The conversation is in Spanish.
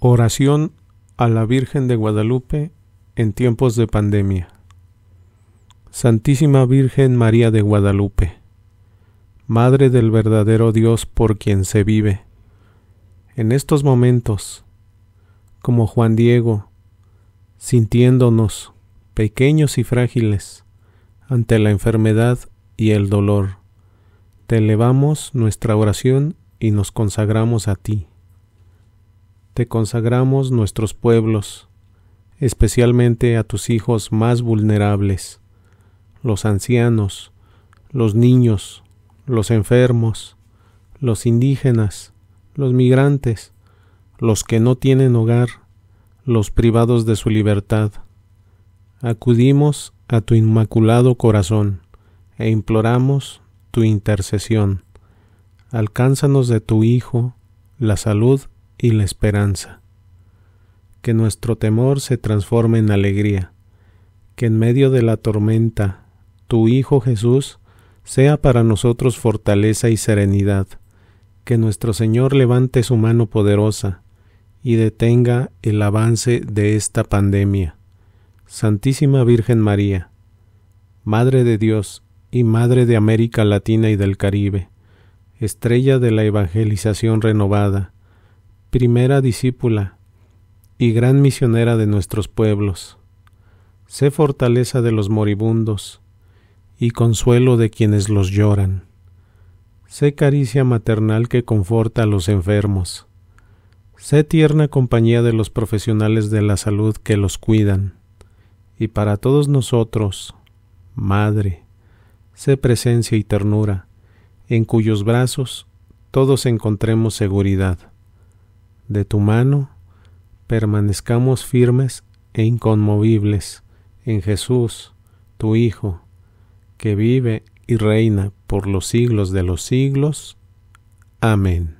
Oración a la Virgen de Guadalupe en tiempos de pandemia. Santísima Virgen María de Guadalupe, Madre del verdadero Dios por quien se vive, en estos momentos, como Juan Diego, sintiéndonos pequeños y frágiles ante la enfermedad y el dolor, te elevamos nuestra oración y nos consagramos a ti te consagramos nuestros pueblos, especialmente a tus hijos más vulnerables, los ancianos, los niños, los enfermos, los indígenas, los migrantes, los que no tienen hogar, los privados de su libertad. Acudimos a tu inmaculado corazón e imploramos tu intercesión. Alcánzanos de tu Hijo la salud y la esperanza. Que nuestro temor se transforme en alegría, que en medio de la tormenta tu Hijo Jesús sea para nosotros fortaleza y serenidad, que nuestro Señor levante su mano poderosa y detenga el avance de esta pandemia. Santísima Virgen María, Madre de Dios y Madre de América Latina y del Caribe, estrella de la evangelización renovada, primera discípula y gran misionera de nuestros pueblos. Sé fortaleza de los moribundos y consuelo de quienes los lloran. Sé caricia maternal que conforta a los enfermos. Sé tierna compañía de los profesionales de la salud que los cuidan. Y para todos nosotros, Madre, sé presencia y ternura, en cuyos brazos todos encontremos seguridad de tu mano, permanezcamos firmes e inconmovibles en Jesús, tu Hijo, que vive y reina por los siglos de los siglos. Amén.